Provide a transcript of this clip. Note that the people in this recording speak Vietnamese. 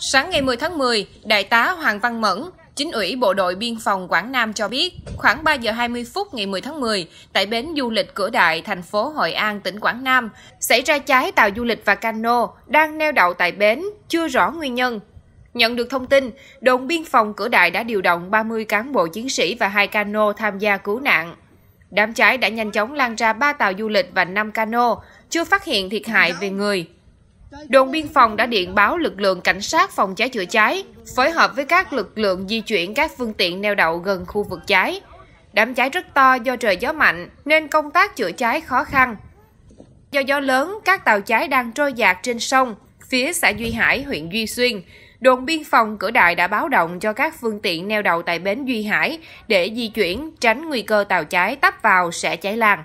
Sáng ngày 10 tháng 10, Đại tá Hoàng Văn Mẫn, Chính ủy Bộ đội Biên phòng Quảng Nam cho biết, khoảng 3 giờ 20 phút ngày 10 tháng 10, tại bến du lịch Cửa Đại, thành phố Hội An, tỉnh Quảng Nam, xảy ra cháy tàu du lịch và cano đang neo đậu tại bến, chưa rõ nguyên nhân. Nhận được thông tin, đồn biên phòng Cửa Đại đã điều động 30 cán bộ chiến sĩ và hai cano tham gia cứu nạn. Đám cháy đã nhanh chóng lan ra 3 tàu du lịch và 5 cano, chưa phát hiện thiệt hại về người. Đồn biên phòng đã điện báo lực lượng cảnh sát phòng cháy chữa cháy, phối hợp với các lực lượng di chuyển các phương tiện neo đậu gần khu vực cháy. Đám cháy rất to do trời gió mạnh nên công tác chữa cháy khó khăn. Do gió lớn, các tàu cháy đang trôi dạt trên sông, phía xã Duy Hải, huyện Duy Xuyên. Đồn biên phòng cửa đại đã báo động cho các phương tiện neo đậu tại bến Duy Hải để di chuyển, tránh nguy cơ tàu cháy tấp vào sẽ cháy lan.